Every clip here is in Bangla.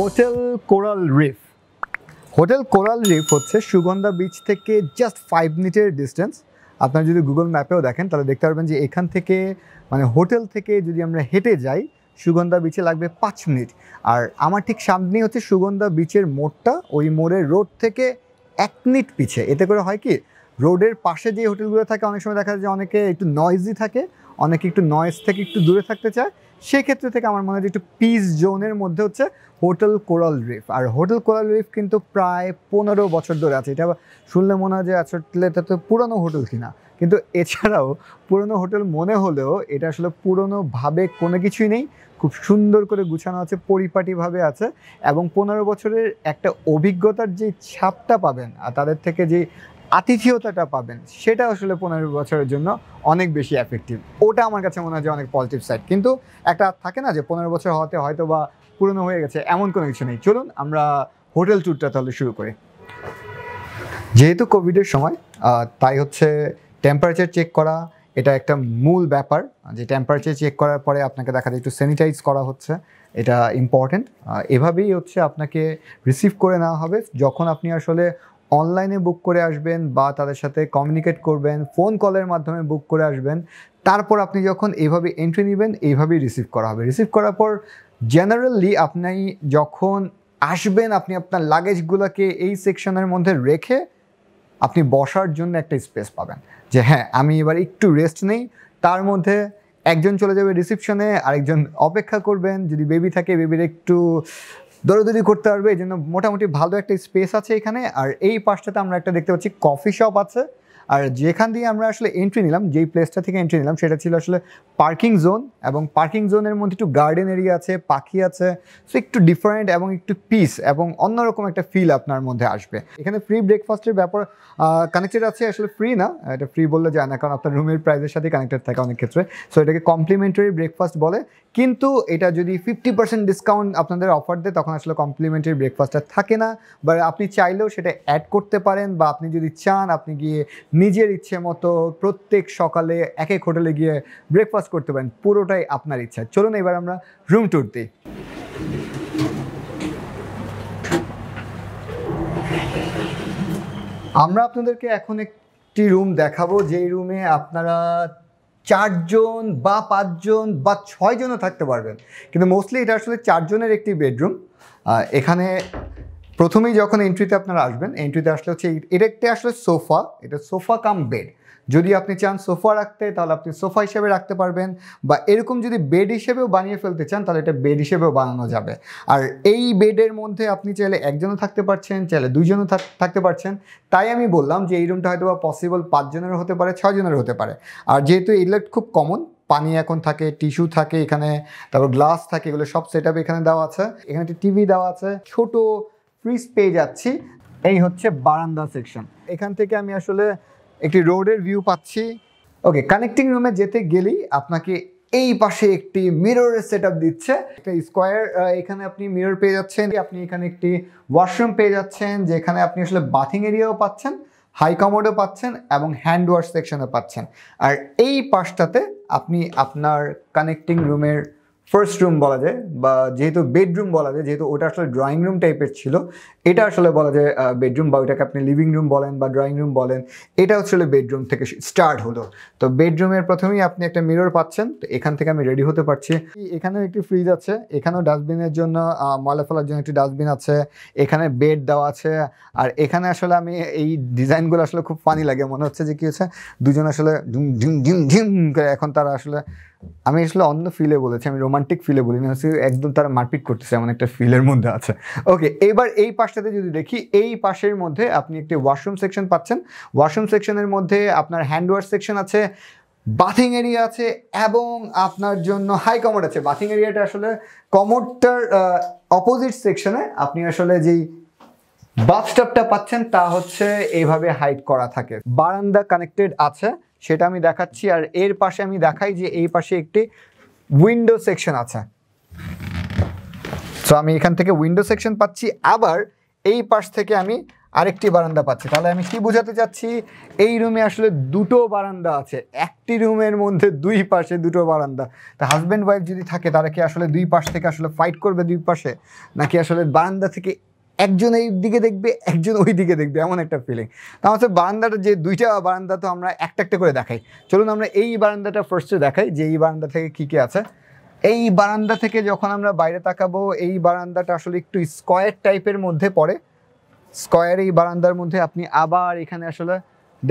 hotel Coral Reef hotel Coral Reef হচ্ছে সুগন্ধা বিচ থেকে জাস্ট ফাইভ মিনিটের ডিস্টেন্স আপনারা যদি গুগল ম্যাপেও দেখেন তাহলে দেখতে পারবেন যে এখান থেকে মানে হোটেল থেকে যদি আমরা হেঁটে যাই সুগন্ধা বিচে লাগবে পাঁচ মিনিট আর আমার ঠিক সামনেই হচ্ছে সুগন্ধা বিচের মোড়টা ওই মোড়ের রোড থেকে এক মিনিট পিছে এতে করে হয় কি রোডের পাশে যে হোটেলগুলো থাকে অনেক সময় দেখা যায় যে অনেকে একটু নয়েজি থাকে অনেকে একটু নয়েস থেকে একটু দূরে থাকতে চায় সেক্ষেত্রে থেকে আমার মনে হয় একটু পিস জোনের মধ্যে হচ্ছে হোটেল কোরাল রিফ আর হোটেল কোরাল রিফ কিন্তু প্রায় পনেরো বছর ধরে আছে এটা শুনলে মনে হয় যে আসলে এটা তো পুরনো হোটেল কিনা কিন্তু এছাড়াও পুরনো হোটেল মনে হলেও এটা আসলে পুরনোভাবে কোনো কিছুই নেই খুব সুন্দর করে গুছানো আছে পরিপাটিভাবে আছে এবং পনেরো বছরের একটা অভিজ্ঞতার যে ছাপটা পাবেন আর তাদের থেকে যে আতিথেয়তাটা পাবেন সেটা আসলে পনেরো বছরের জন্য অনেক বেশি এফেক্টিভ ওটা আমার কাছে মনে হয় যে অনেক পজিটিভ সাইড কিন্তু একটা থাকে না যে পনেরো বছর হওয়াতে হয়তো বা পুরনো হয়ে গেছে এমন কোনো কিছু নেই চলুন আমরা হোটেল ট্যুরটা তাহলে শুরু করি যেহেতু কোভিডের সময় তাই হচ্ছে টেম্পারেচার চেক করা এটা একটা মূল ব্যাপার যে টেম্পারেচার চেক করার পরে আপনাকে দেখা যায় একটু স্যানিটাইজ করা হচ্ছে এটা ইম্পর্টেন্ট এভাবেই হচ্ছে আপনাকে রিসিভ করে নেওয়া হবে যখন আপনি আসলে অনলাইনে বুক করে আসবেন বা তাদের সাথে কমিউনিকেট করবেন ফোন কলের মাধ্যমে বুক করে আসবেন তারপর আপনি যখন এইভাবে এন্ট্রি নেবেন এইভাবেই রিসিভ করা হবে রিসিভ করার পর জেনারেলি আপনি যখন আসবেন আপনি আপনার লাগেজগুলোকে এই সেকশনের মধ্যে রেখে আপনি বসার জন্য একটা স্পেস পাবেন যে হ্যাঁ আমি এবার একটু রেস্ট নেই তার মধ্যে একজন চলে যাবে রিসিপশনে আরেকজন অপেক্ষা করবেন যদি বেবি থাকে বেবির একটু দৌড়াদৌড়ি করতে পারবে এই জন্য মোটামুটি ভালো একটা স্পেস আছে এখানে আর এই পাশটাতে আমরা একটা দেখতে পাচ্ছি কফি শপ আছে আর যেখান দিয়ে আমরা আসলে এন্ট্রি নিলাম যেই প্লেসটা থেকে এন্ট্রি নিলাম সেটা ছিল আসলে পার্কিং জোন এবং পার্কিং জোনের মধ্যে একটু গার্ডেন এরিয়া আছে পাখি আছে সো একটু ডিফারেন্ট এবং একটু পিস এবং অন্যরকম একটা ফিল আপনার মধ্যে আসবে এখানে ফ্রি ব্রেকফাস্টের ব্যাপার কানেক্টেড আছে আসলে ফ্রি না এটা ফ্রি বললে যায় না কারণ আপনার রুমের প্রাইসের সাথে কানেক্টেড থাকে অনেক ক্ষেত্রে সো এটাকে কমপ্লিমেন্টারি ব্রেকফাস্ট বলে কিন্তু এটা যদি ফিফটি পার্সেন্ট ডিসকাউন্ট আপনাদের অফার দেয় তখন আসলে কমপ্লিমেন্টারি ব্রেকফাস্টটা থাকে না বা আপনি চাইলেও সেটা অ্যাড করতে পারেন বা আপনি যদি চান আপনি গিয়ে নিজের ইচ্ছে মতো প্রত্যেক সকালে এক এক হোটেলে গিয়ে ব্রেকফাস্ট করতে পারেন পুরোটাই আপনার ইচ্ছা চলুন এবার আমরা রুম ট্যুর দিই আমরা আপনাদেরকে এখন একটি রুম দেখাবো যেই রুমে আপনারা চারজন বা পাঁচজন বা ছয়জনও থাকতে পারবেন কিন্তু মোস্টলি এটা আসলে চারজনের একটি বেডরুম এখানে প্রথমেই যখন এন্ট্রিতে আপনারা আসবেন এন্ট্রিতে আসলে হচ্ছে এটা একটি আসলে সোফা এটা সোফা কাম বেড যদি আপনি চান সোফা রাখতে তাহলে আপনি সোফা হিসেবে রাখতে পারবেন বা এরকম যদি বেড হিসেবেও বানিয়ে ফেলতে চান তাহলে এটা বেড হিসেবেও বানানো যাবে আর এই বেডের মধ্যে আপনি চাইলে একজনও থাকতে পারছেন চাইলে দুইজনও থাকতে পারছেন তাই আমি বললাম যে এই রুমটা হয়তো বা পসিবল পাঁচজনের হতে পারে ছজনের হতে পারে আর যেহেতু এগুলো খুব কমন পানি এখন থাকে টিস্যু থাকে এখানে তারপর গ্লাস থাকে এগুলো সব সেট এখানে দেওয়া আছে এখানে একটি টিভি দেওয়া আছে ছোটো ফ্রিজ পেয়ে যাচ্ছি এই হচ্ছে বারান্দা সেকশন এখান থেকে আমি আসলে একটি রোডের ভিউ পাচ্ছি ওকে কানেক্টিং রুমে যেতে গেলেই আপনাকে এই পাশে একটি মিরর সেট দিচ্ছে একটা স্কোয়ার এখানে আপনি মিরর পেয়ে যাচ্ছেন আপনি এখানে একটি ওয়াশরুম পেয়ে যাচ্ছেন যেখানে আপনি আসলে বাথিং এরিয়াও পাচ্ছেন হাই কমোডও পাচ্ছেন এবং হ্যান্ড ওয়াশ সেকশনও পাচ্ছেন আর এই পাশটাতে আপনি আপনার কানেক্টিং রুমের ফার্স্ট রুম বলা যায় বা যেহেতু বেডরুম বলা যায় যেহেতু ওটা আসলে ড্রয়িং রুম টাইপের ছিল এটা আসলে বলা যায় বেডরুম বা ওইটাকে আপনি লিভিং রুম বলেন বা ড্রয়িং রুম বলেন এটা আসলে বেডরুম থেকে স্টার্ট হলো তো বেডরুমের প্রথমেই আপনি একটা মিরর পাচ্ছেন তো এখান থেকে আমি রেডি হতে পারছি এখানেও একটি ফ্রিজ আছে এখানেও ডাস্টবিনের জন্য ময়লা ফেলার জন্য একটি ডাস্টবিন আছে এখানে বেড দেওয়া আছে আর এখানে আসলে আমি এই ডিজাইনগুলো আসলে খুব ফানি লাগে মনে হচ্ছে যে কী হচ্ছে দুজন আসলে ঝুম ঝুম ঝিম ঝিম করে এখন তারা আসলে আমি আসলে অন্য ফিলে বলেছি আমি রোমান্টিক ফিলে বলি না একদম তারা মারপিট করতেছে এমন একটা ফিলের মধ্যে আছে ওকে এবার এই পাশটাতে যদি দেখি এই পাশের মধ্যে আপনি একটি ওয়াশরুম সেকশন পাচ্ছেন ওয়াশরুম সেকশনের মধ্যে আপনার হ্যান্ড ওয়াশ সেকশন আছে বাথিং এরিয়া আছে এবং আপনার জন্য হাই কমোড আছে বাথিং এরিয়াটা আসলে কমোডটার অপোজিট সেকশনে আপনি আসলে যেই বাথটবটা পাচ্ছেন তা হচ্ছে এইভাবে হাইট করা থাকে বারান্দা কানেক্টেড আছে সেটা আমি দেখাচ্ছি আর এর পাশে আমি দেখাই যে এই পাশে একটি উইন্ডো সেকশন আছে তো আমি এখান থেকে উইন্ডো সেকশন পাচ্ছি আবার এই পাশ থেকে আমি আরেকটি বারান্দা পাচ্ছি তাহলে আমি কি বোঝাতে চাচ্ছি এই রুমে আসলে দুটো বারান্দা আছে একটি রুমের মধ্যে দুই পাশে দুটো বারান্দা তা হাজব্যান্ড ওয়াইফ যদি থাকে তারা কি আসলে দুই পাশ থেকে আসলে ফাইট করবে দুই পাশে নাকি আসলে বারান্দা থেকে একজন এই দিকে দেখবে একজন ওই দিকে দেখবে এমন একটা ফিলিং তো আমার বারান্দাটা যে দুইটা বারান্দা তো আমরা একটা একটা করে দেখাই চলুন আমরা এই বারান্দাটা ফার্স্টে দেখাই যে এই বারান্দা থেকে কী কী আছে এই বারান্দা থেকে যখন আমরা বাইরে তাকাবো এই বারান্দাটা আসলে একটু স্কোয়ার টাইপের মধ্যে পড়ে স্কোয়ার এই বারান্দার মধ্যে আপনি আবার এখানে আসলে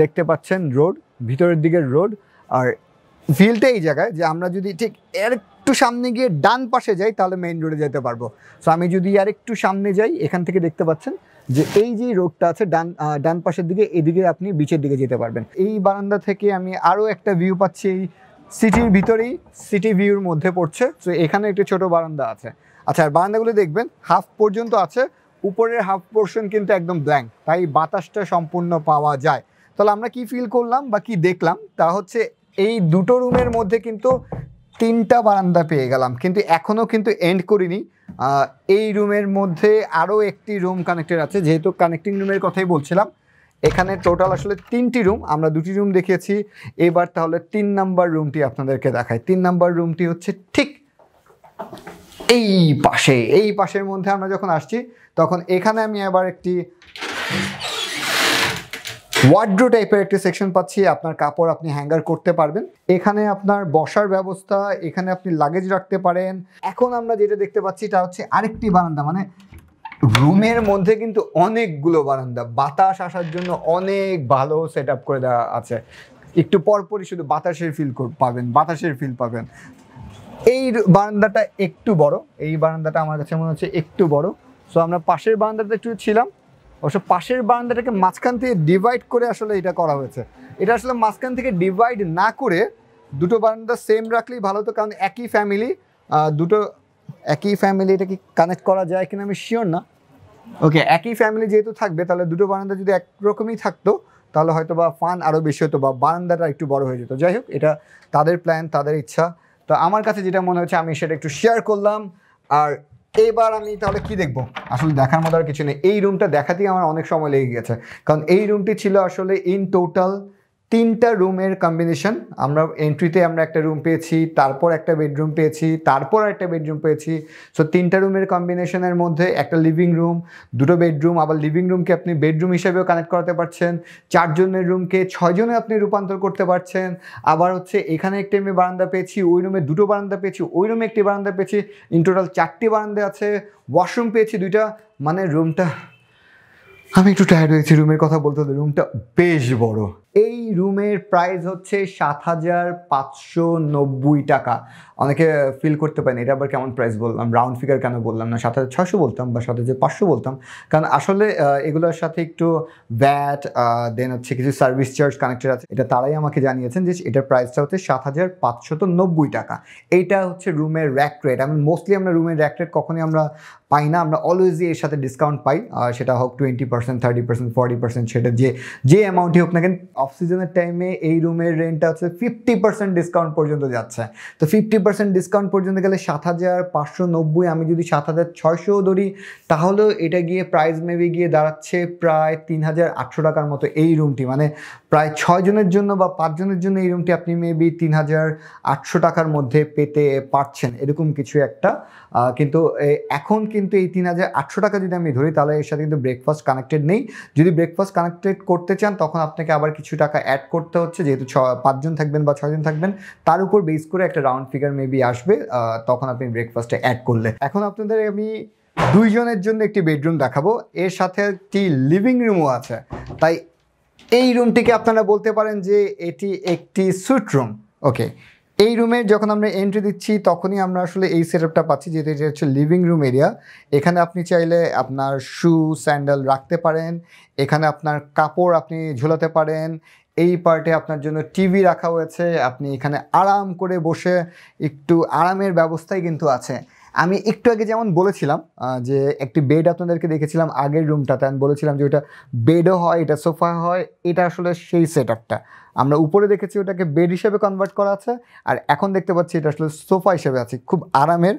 দেখতে পাচ্ছেন রোড ভিতরের দিকের রোড আর ফিল্ডটা এই জায়গায় যে আমরা যদি ঠিক এর একটু সামনে গিয়ে ডান পাশে যাই তাহলে মেইন রোডে যেতে পারবো সো আমি যদি আর একটু সামনে যাই এখান থেকে দেখতে পাচ্ছেন যে এই যে রোডটা আছে ডান ডান পাশের দিকে এদিকে আপনি বিচের দিকে যেতে পারবেন এই বারান্দা থেকে আমি আরও একটা ভিউ পাচ্ছি এই সিটির ভিতরেই সিটি ভিউর মধ্যে পড়ছে তো এখানে একটি ছোট বারান্দা আছে আচ্ছা আর বারান্দাগুলো দেখবেন হাফ পর্যন্ত আছে উপরের হাফ পোর্শন কিন্তু একদম ব্ল্যাঙ্ক তাই বাতাসটা সম্পূর্ণ পাওয়া যায় তাহলে আমরা কি ফিল করলাম বা কি দেখলাম তা হচ্ছে এই দুটো রুমের মধ্যে কিন্তু তিনটা বারান্দা পেয়ে গেলাম কিন্তু এখনও কিন্তু এন্ড করিনি এই রুমের মধ্যে আরও একটি রুম কানেক্টেড আছে যেহেতু কানেক্টিং রুমের কথাই বলছিলাম এখানে টোটাল আসলে তিনটি রুম আমরা দুটি রুম দেখিয়েছি এবার তাহলে তিন নাম্বার রুমটি আপনাদেরকে দেখায় তিন নাম্বার রুমটি হচ্ছে ঠিক এই পাশে এই পাশের মধ্যে আমরা যখন আসছি তখন এখানে আমি আবার একটি ওয়ার্ড্রো টাইপের একটি সেকশন পাচ্ছি আপনার কাপড় আপনি হ্যাঙ্গার করতে পারবেন এখানে আপনার বসার ব্যবস্থা এখানে আপনি লাগেজ রাখতে পারেন এখন আমরা যেটা দেখতে পাচ্ছি এটা হচ্ছে আরেকটি বারান্দা মানে রুমের মধ্যে কিন্তু অনেকগুলো বারান্দা বাতাস আসার জন্য অনেক ভালো সেট করে দেওয়া আছে একটু পরপরই শুধু বাতাসের ফিল পাবেন বাতাসের ফিল পাবেন এই বারান্দাটা একটু বড় এই বারান্দাটা আমার কাছে মনে হচ্ছে একটু বড় সো আমরা পাশের বারান্দাতে একটু ছিলাম অবশ্য পাশের বারান্দাটাকে মাঝখান থেকে ডিভাইড করে আসলে এটা করা হয়েছে এটা আসলে মাঝখান থেকে ডিভাইড না করে দুটো বারান্দা সেম রাখলেই ভালো হতো কারণ একই ফ্যামিলি দুটো একই ফ্যামিলি এটা কি কানেক্ট করা যায় কিনা আমি শিওর না ওকে একই ফ্যামিলি যেহেতু থাকবে তাহলে দুটো বারান্দা যদি একরকমই থাকতো তাহলে হয়তো বা ফান আরও বেশি হতো বা বারান্দাটা একটু বড় হয়ে যেত যাই হোক এটা তাদের প্ল্যান তাদের ইচ্ছা তো আমার কাছে যেটা মনে হচ্ছে আমি সেটা একটু শেয়ার করলাম আর এবার আমি তাহলে কি দেখবো আসলে দেখার মতো আর কিছু নেই এই রুমটা দেখাতেই আমার অনেক সময় লেগে গেছে কারণ এই রুমটি ছিল আসলে ইন টোটাল তিনটা রুমের কম্বিনেশন আমরা এন্ট্রিতে আমরা একটা রুম পেয়েছি তারপর একটা বেডরুম পেয়েছি তারপর একটা বেডরুম পেয়েছি সো তিনটা রুমের কম্বিনেশনের মধ্যে একটা লিভিং রুম দুটো বেডরুম আবার লিভিং রুমকে আপনি বেডরুম হিসেবেও কানেক্ট করাতে পারছেন চারজনের রুমকে ছয়জনে আপনি রূপান্তর করতে পারছেন আবার হচ্ছে এখানে একটি আমি বারান্দা পেয়েছি ওই রুমে দুটো বারান্দা পেয়েছি ওই রুমে একটি বারান্দা পেয়েছি ইন টোটাল চারটি বারান্দা আছে ওয়াশরুম পেয়েছি দুইটা মানে রুমটা আমি একটু টায়ার্ড হয়েছি রুমের কথা বলতে রুমটা বেশ বড় এই রুমের প্রাইস হচ্ছে সাত হাজার পাঁচশো নব্বই টাকা অনেকে ফিল করতে পারেন এটা আবার কেমন প্রাইস বললাম রাউন্ড ফিগার কেন বললাম না সাত হাজার ছশো বলতাম বা সাত হাজার পাঁচশো বলতাম কারণ আসলে এগুলোর সাথে একটু ব্যাট দেন হচ্ছে কিছু সার্ভিস চার্জ কানেক্টেড আছে এটা তারাই আমাকে জানিয়েছেন যে এটার প্রাইসটা হচ্ছে সাত হাজার তো নব্বই টাকা এইটা হচ্ছে রুমের র্যাক রেট আমি মোস্টলি আমরা রুমের র্যাক রেট কখনই আমরা পাই না আমরা অলওয়েজই এর সাথে ডিসকাউন্ট পাই সেটা হোক twenty percent thirty percent forty percent সেটা যে যে অ্যামাউন্টই হোক না কেন অফ সিজনের টাইমে এই রুমের রেন্টটা হচ্ছে ফিফটি পার্সেন্ট ডিসকাউন্ট পর্যন্ত যাচ্ছে তো ফিফটি পার্সেন্ট ডিসকাউন্ট পর্যন্ত গেলে সাত হাজার পাঁচশো নব্বই আমি যদি সাত হাজার ছয়শো ধরি তাহলেও এটা গিয়ে প্রাইস মেবি গিয়ে দাঁড়াচ্ছে প্রায় তিন হাজার আটশো টাকার মতো এই রুমটি মানে প্রায় ছয়জনের জন্য বা পাঁচজনের জন্য এই রুমটি আপনি মেবি তিন হাজার আটশো টাকার মধ্যে পেতে পারছেন এরকম কিছু একটা কিন্তু এখন কিন্তু এই তিন হাজার আটশো টাকা যদি আমি ধরি তাহলে এর সাথে কিন্তু ব্রেকফাস্ট কানেক্টেড নেই যদি ব্রেকফাস্ট কানেক্টেড করতে চান তখন আপনাকে আবার কিছু কিছু টাকা অ্যাড করতে হচ্ছে যেহেতু ছ পাঁচজন থাকবেন বা ছজন থাকবেন তার উপর বেস করে একটা রাউন্ড ফিগার মেবি আসবে তখন আপনি ব্রেকফাস্টে অ্যাড করলে এখন আপনাদের আমি দুইজনের জন্য একটি বেডরুম দেখাবো এর সাথে একটি লিভিং রুমও আছে তাই এই রুমটিকে আপনারা বলতে পারেন যে এটি একটি সুইট রুম ওকে এই রুমে যখন আমরা এন্ট্রি দিচ্ছি তখনই আমরা আসলে এই সেটআপটা পাচ্ছি যেটা এটা হচ্ছে লিভিং রুম এরিয়া এখানে আপনি চাইলে আপনার শু স্যান্ডেল রাখতে পারেন এখানে আপনার কাপড় আপনি ঝোলাতে পারেন এই পার্টে আপনার জন্য টিভি রাখা হয়েছে আপনি এখানে আরাম করে বসে একটু আরামের ব্যবস্থাই কিন্তু আছে আমি একটু আগে যেমন বলেছিলাম যে একটি বেড আপনাদেরকে দেখেছিলাম আগের রুমটাতে আমি বলেছিলাম যে ওটা বেডও হয় এটা সোফা হয় এটা আসলে সেই সেট আপটা আমরা উপরে দেখেছি ওটাকে বেড হিসেবে কনভার্ট করা আছে আর এখন দেখতে পাচ্ছি এটা আসলে সোফা হিসেবে আছে খুব আরামের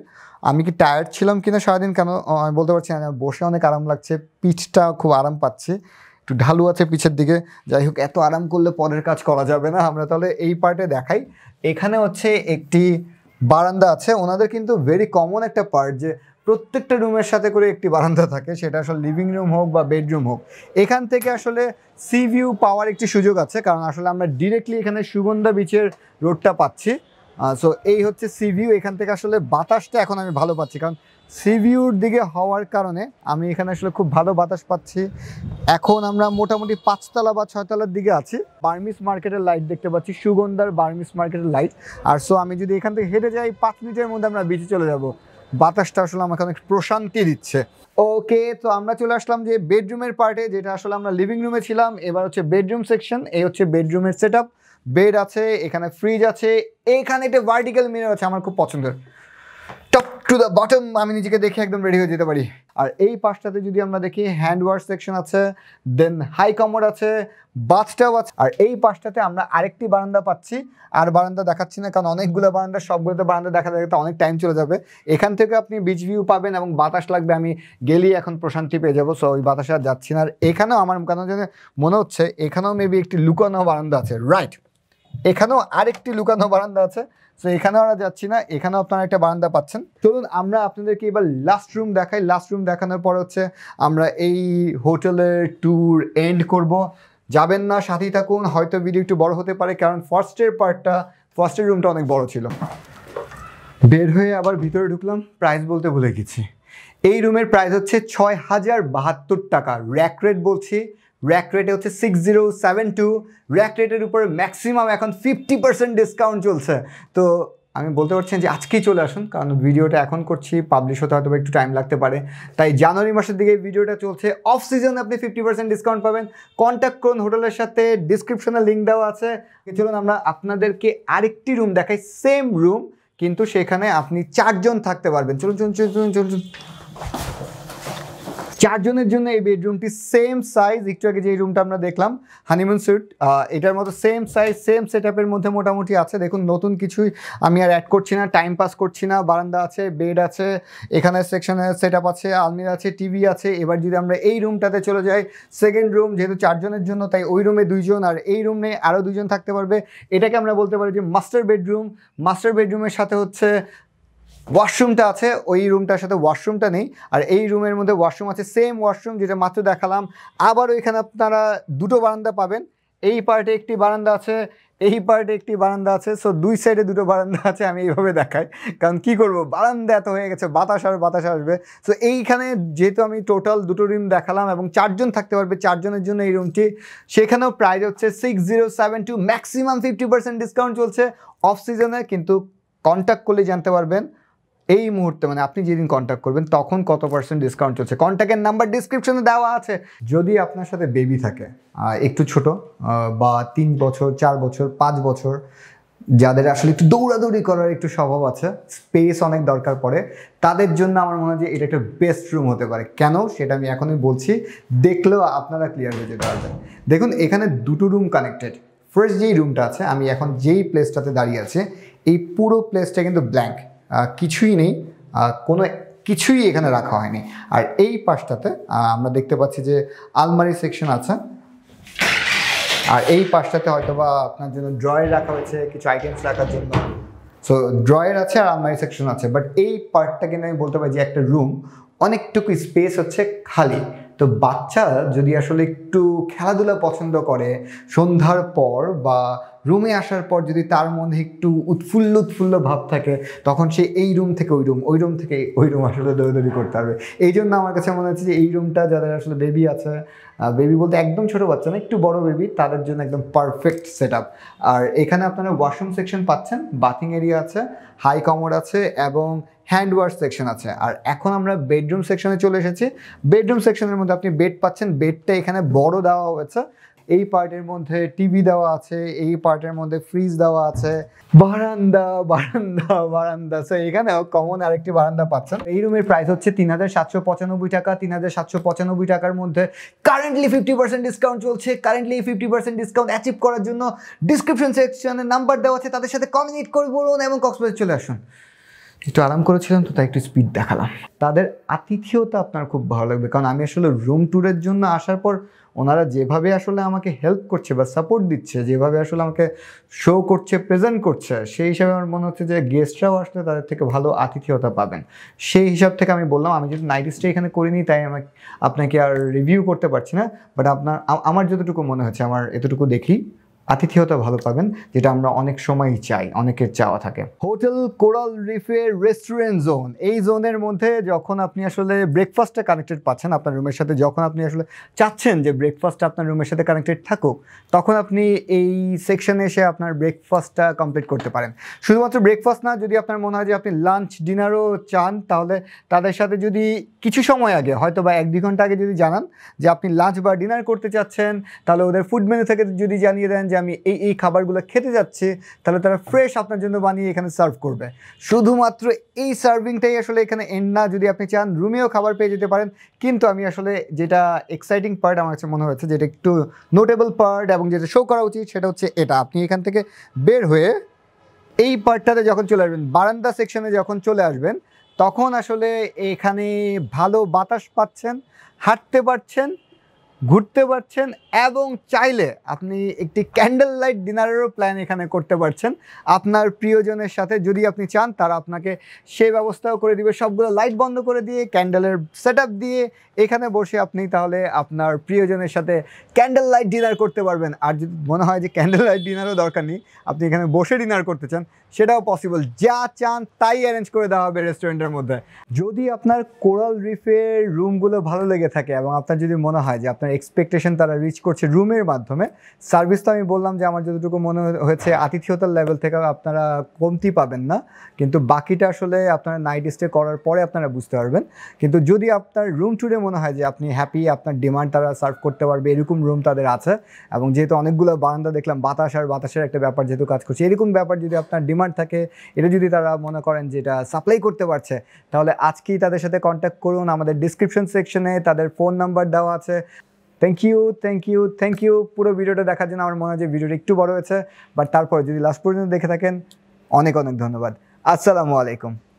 আমি কি টায়ার্ড ছিলাম কিনা সারাদিন কেন আমি বলতে পারছি না বসে অনেক আরাম লাগছে পিঠটা খুব আরাম পাচ্ছি একটু ঢালু আছে পিছের দিকে যাই হোক এত আরাম করলে পরের কাজ করা যাবে না আমরা তাহলে এই পার্টে দেখাই এখানে হচ্ছে একটি বারান্দা আছে ওনাদের কিন্তু ভেরি কমন একটা পার্ট যে প্রত্যেকটা রুমের সাথে করে একটি বারান্দা থাকে সেটা আসলে লিভিং রুম হোক বা বেডরুম হোক এখান থেকে আসলে সি ভিউ পাওয়ার একটি সুযোগ আছে কারণ আসলে আমরা ডিরেক্টলি এখানে সুগন্ধা বিচের রোডটা পাচ্ছি সো এই হচ্ছে সি ভিউ এখান থেকে আসলে বাতাসটা এখন আমি ভালো পাচ্ছি কারণ সি ভিউর দিকে হওয়ার কারণে আমি এখানে আসলে খুব ভালো বাতাস পাচ্ছি এখন আমরা মোটামুটি পাঁচতলা বা ছয়তলার দিকে আছি বার্মিস মার্কেটের লাইট দেখতে পাচ্ছি সুগন্ধার বার্মিস মার্কেটের লাইট আর সো আমি যদি এখান থেকে হেঁটে যাই পাঁচ মিনিটের মধ্যে আমরা বিচে চলে যাবো বাতাসটা আসলে আমাকে অনেক প্রশান্তি দিচ্ছে ওকে তো আমরা চলে আসলাম যে বেডরুমের পার্টে যেটা আসলে আমরা লিভিং রুমে ছিলাম এবার হচ্ছে বেডরুম সেকশন এই হচ্ছে বেডরুমের সেট বেড আছে এখানে ফ্রিজ আছে এখানে একটা ভার্টিক্যাল মিনার আছে আমার খুব পছন্দের টপ টু দ্য বটম আমি নিজেকে দেখে একদম রেডি হয়ে যেতে পারি আর এই পাশটাতে যদি আমরা দেখি হ্যান্ড ওয়াশ সেকশন আছে দেন হাই কমোড আছে বাথটাও আছে আর এই পাশটাতে আমরা আরেকটি বারান্দা পাচ্ছি আর বারান্দা দেখাচ্ছি না কারণ অনেকগুলো বারান্দা সবগুলোতে বারান্দা দেখা দেখাতে অনেক টাইম চলে যাবে এখান থেকে আপনি বিচ ভিউ পাবেন এবং বাতাস লাগবে আমি গেলেই এখন প্রশান্তি পেয়ে যাবো সো ওই বাতাসে আর যাচ্ছি না আর এখানেও আমার কেন যেন মনে হচ্ছে এখানেও মেবি একটি লুকানো বারান্দা আছে রাইট এখানেও আরেকটি লুকানো বারান্দা আছে সো এখানেও আমরা যাচ্ছি না এখানেও আপনারা একটা বারান্দা পাচ্ছেন চলুন আমরা আপনাদেরকে এবার লাস্ট রুম দেখাই লাস্ট রুম দেখানোর পর হচ্ছে আমরা এই হোটেলের ট্যুর এন্ড করব যাবেন না সাথেই থাকুন হয়তো ভিডিও একটু বড় হতে পারে কারণ ফার্স্টের পার্টটা ফার্স্টের রুমটা অনেক বড় ছিল বের হয়ে আবার ভিতরে ঢুকলাম প্রাইস বলতে ভুলে গেছি এই রুমের প্রাইস হচ্ছে ছয় হাজার বাহাত্তর টাকা র্যাক রেট বলছি র্যাক রেটে হচ্ছে six zero seven two rack রেটের উপরে ম্যাক্সিমাম এখন ফিফটি পার্সেন্ট ডিসকাউন্ট চলছে তো আমি বলতে পারছি যে আজকেই চলে আসুন কারণ ভিডিওটা এখন করছি পাবলিশ হতে হয়তো একটু টাইম লাগতে পারে তাই জানুয়ারি মাসের দিকে ভিডিওটা চলছে অফ সিজন আপনি ফিফটি পার্সেন্ট ডিসকাউন্ট পাবেন কন্ট্যাক্ট করুন হোটেলের সাথে ডিসক্রিপশনে লিঙ্ক দেওয়া আছে চলুন আমরা আপনাদেরকে আরেকটি রুম দেখাই সেম রুম কিন্তু সেখানে আপনি চারজন থাকতে পারবেন চলুন চলুন চলুন চলুন চলুন চারজনের জন্য এই বেডরুমটি সেম সাইজ একটু আগে যে রুমটা আমরা দেখলাম হানিমুন স্যুট এটার মতো সেম সাইজ সেম সেট মধ্যে মোটামুটি আছে দেখুন নতুন কিছুই আমি আর অ্যাড করছি না টাইম পাস করছি না বারান্দা আছে বেড আছে এখানে সেকশনে সেট আছে আলমিরা আছে টিভি আছে এবার যদি আমরা এই রুমটাতে চলে যাই সেকেন্ড রুম যেহেতু চারজনের জন্য তাই ওই রুমে দুইজন আর এই রুমে আরও দুজন থাকতে পারবে এটাকে আমরা বলতে পারি যে মাস্টার বেডরুম মাস্টার বেডরুমের সাথে হচ্ছে ওয়াশরুমটা আছে ওই রুমটার সাথে ওয়াশরুমটা নেই আর এই রুমের মধ্যে ওয়াশরুম আছে সেম ওয়াশরুম যেটা মাত্র দেখালাম আবার ওইখানে আপনারা দুটো বারান্দা পাবেন এই পার্টে একটি বারান্দা আছে এই পার্টে একটি বারান্দা আছে সো দুই সাইডে দুটো বারান্দা আছে আমি এইভাবে দেখাই কারণ কি করব বারান্দা এত হয়ে গেছে বাতাস আর বাতাস আসবে সো এইখানে যেহেতু আমি টোটাল দুটো রুম দেখালাম এবং চারজন থাকতে পারবে চারজনের জন্য এই রুমটি সেখানেও প্রাইস হচ্ছে six zero seven two maximum fifty percent discount চলছে অফ সিজনে কিন্তু কন্ট্যাক্ট করলে জানতে পারবেন এই মুহূর্তে মানে আপনি যেদিন কন্ট্যাক্ট করবেন তখন কত পার্সেন্ট ডিসকাউন্ট চলছে কন্ট্যাক্টের নাম্বার ডিসক্রিপশনে দেওয়া আছে যদি আপনার সাথে বেবি থাকে একটু ছোট বা তিন বছর চার বছর পাঁচ বছর যাদের আসলে একটু দৌড়াদৌড়ি করার একটু স্বভাব আছে স্পেস অনেক দরকার পড়ে তাদের জন্য আমার মনে হয় যে এটা একটা বেস্ট রুম হতে পারে কেন সেটা আমি এখনই বলছি দেখলেও আপনারা ক্লিয়ার হয়ে যেতে পারবেন দেখুন এখানে দুটো রুম কানেক্টেড ফার্স্ট যেই রুমটা আছে আমি এখন যেই প্লেসটাতে দাঁড়িয়ে আছে এই পুরো প্লেসটা কিন্তু ব্ল্যাঙ্ক কিছুই নেই কোনো কিছুই এখানে রাখা হয়নি আর এই পাশটাতে আমরা দেখতে পাচ্ছি যে আলমারি সেকশন আছে আর এই পাশটাতে হয়তো বা আপনার জন্য ড্রয়ের রাখা হয়েছে কিছু আইটেমস রাখার জন্য সো ড্রয়ের আছে আর আলমারি সেকশন আছে বাট এই পার্টটা কিন্তু আমি বলতে পারি যে একটা রুম অনেকটুকু স্পেস হচ্ছে খালি তো বাচ্চা যদি আসলে একটু খেলাধুলা পছন্দ করে সন্ধ্যার পর বা রুমে আসার পর যদি তার মনে একটু উৎফুল্ল উৎফুল্ল ভাব থাকে তখন সে এই রুম থেকে ওই রুম ওই রুম থেকে ওই রুম আসলে দৌড়দৌড়ি করতে পারবে এই জন্য আমার কাছে মনে হচ্ছে যে এই রুমটা যাদের আসলে বেবি আছে বেবি বলতে একদম ছোটো বাচ্চা না একটু বড় বেবি তাদের জন্য একদম পারফেক্ট সেট আর এখানে আপনারা ওয়াশরুম সেকশন পাচ্ছেন বাথিং এরিয়া আছে হাই কমোড আছে এবং হ্যান্ড ওয়াশ সেকশন আছে আর এখন আমরা বেডরুম সেকশনে চলে এসেছি বেডরুম সেকশনের মধ্যে আপনি বেড পাচ্ছেন বেডটা এখানে বড় দেওয়া হয়েছে এই পার্টের মধ্যে টিভি দেওয়া আছে এই পার্টের মধ্যে ফ্রিজ দেওয়া আছে বারান্দা বারান্দা বারান্দা সো এখানে কমন আরেকটি বারান্দা পাচ্ছেন এই রুমের প্রাইস হচ্ছে তিন হাজার সাতশো পঁচানব্বই টাকা তিন হাজার সাতশো পঁচানব্বই টাকার মধ্যে কারেন্টলি ফিফটি পার্সেন্ট ডিসকাউন্ট চলছে currently fifty percent discount achieve করার জন্য ডিসক্রিপশন সেকশনে নাম্বার দেওয়া আছে তাদের সাথে কমিউনিকেট করে বলুন এবং কক্সবাজার চলে আসুন একটু আরাম করেছিলাম তো তাই একটু স্পিড দেখালাম তাদের আতিথ্যতা আপনার খুব ভালো লাগবে কারণ আমি আসলে রুম ট্যুরের জন্য আসার পর ওনারা যেভাবে আসলে আমাকে হেল্প করছে বা সাপোর্ট দিচ্ছে যেভাবে আসলে আমাকে শো করছে প্রেজেন্ট করছে সেই হিসাবে আমার মনে হচ্ছে যে গেস্টরাও আসলে তাদের থেকে ভালো আতিথেয়তা পাবেন সেই হিসাব থেকে আমি বললাম আমি যদি নাইট স্টে এখানে করিনি তাই আমাকে আপনাকে আর রিভিউ করতে পারছি না বাট আপনার আমার যতটুকু মনে হচ্ছে আমার এতটুকু দেখি আতিথেয়তা ভালো পাবেন যেটা আমরা অনেক সময়ই চাই অনেকের চাওয়া থাকে হোটেল কোরাল রিফের রেস্টুরেন্ট জোন এই জোনের মধ্যে যখন আপনি আসলে ব্রেকফাস্টটা কানেক্টেড পাচ্ছেন আপনার রুমের সাথে যখন আপনি আসলে চাচ্ছেন যে ব্রেকফাস্টটা আপনার রুমের সাথে কানেক্টেড থাকুক তখন আপনি এই সেকশনে এসে আপনার ব্রেকফাস্টটা কমপ্লিট করতে পারেন শুধুমাত্র ব্রেকফাস্ট না যদি আপনার মনে হয় যে আপনি লাঞ্চ ডিনারও চান তাহলে তাদের সাথে যদি কিছু সময় আগে হয়তো বা এক দুই ঘন্টা আগে যদি জানান যে আপনি লাঞ্চ বা ডিনার করতে চাচ্ছেন তাহলে ওদের ফুড মেনু থেকে যদি জানিয়ে দেন যে আমি এই এই খাবারগুলো খেতে যাচ্ছি তাহলে তারা ফ্রেশ আপনার জন্য বানিয়ে এখানে সার্ভ করবে শুধুমাত্র এই সার্ভিংটাই আসলে এখানে এন্ড না যদি আপনি চান রুমেও খাবার পেয়ে যেতে পারেন কিন্তু আমি আসলে যেটা এক্সাইটিং পার্ট আমার কাছে মনে হয়েছে যেটা একটু নোটেবল পার্ট এবং যেটা শো করা উচিত সেটা হচ্ছে এটা আপনি এখান থেকে বের হয়ে এই পার্টটাতে যখন চলে আসবেন বারান্দা সেকশনে যখন চলে আসবেন তখন আসলে এখানে ভালো বাতাস পাচ্ছেন হাঁটতে পারছেন ঘুরতে পারছেন এবং চাইলে আপনি একটি ক্যান্ডেল লাইট ডিনারেরও প্ল্যান এখানে করতে পারছেন আপনার প্রিয়জনের সাথে যদি আপনি চান তারা আপনাকে সেই ব্যবস্থাও করে দিবে সবগুলো লাইট বন্ধ করে দিয়ে ক্যান্ডেলের সেট দিয়ে এখানে বসে আপনি তাহলে আপনার প্রিয়জনের সাথে ক্যান্ডেল লাইট ডিনার করতে পারবেন আর যদি মনে হয় যে ক্যান্ডেল লাইট ডিনারও দরকার নেই আপনি এখানে বসে ডিনার করতে চান সেটাও পসিবল যা চান তাই অ্যারেঞ্জ করে দেওয়া হবে রেস্টুরেন্টের মধ্যে যদি আপনার কোরাল রিফের রুমগুলো ভালো লেগে থাকে এবং আপনার যদি মনে হয় যে আপনার এক্সপেকটেশন তারা রিচ করছে রুমের মাধ্যমে সার্ভিস তো আমি বললাম যে আমার যতটুকু মনে হয়েছে আতিথ্যতার লেভেল থেকে আপনারা কমতি পাবেন না কিন্তু বাকিটা আসলে আপনারা নাইট স্টে করার পরে আপনারা বুঝতে পারবেন কিন্তু যদি আপনার রুম টুরে মনে হয় যে আপনি হ্যাপি আপনার ডিমান্ড তারা সার্ভ করতে পারবে এরকম রুম তাদের আছে এবং যেহেতু অনেকগুলো বারান্দা দেখলাম বাতাস আর বাতাসের একটা ব্যাপার যেহেতু কাজ করছে এরকম ব্যাপার যদি আপনার ডিমান্ড ডিমান্ড থাকে এটা যদি তারা মনে করেন যে এটা সাপ্লাই করতে পারছে তাহলে আজকেই তাদের সাথে কন্ট্যাক্ট করুন আমাদের ডিসক্রিপশন সেকশনে তাদের ফোন নাম্বার দেওয়া আছে thank you thank you thank you পুরো ভিডিওটা দেখার জন্য আমার মনে হয় যে ভিডিওটা একটু বড় হয়েছে বাট তারপরে যদি লাস্ট পর্যন্ত দেখে থাকেন অনেক অনেক ধন্যবাদ আসসালামু আলাইকুম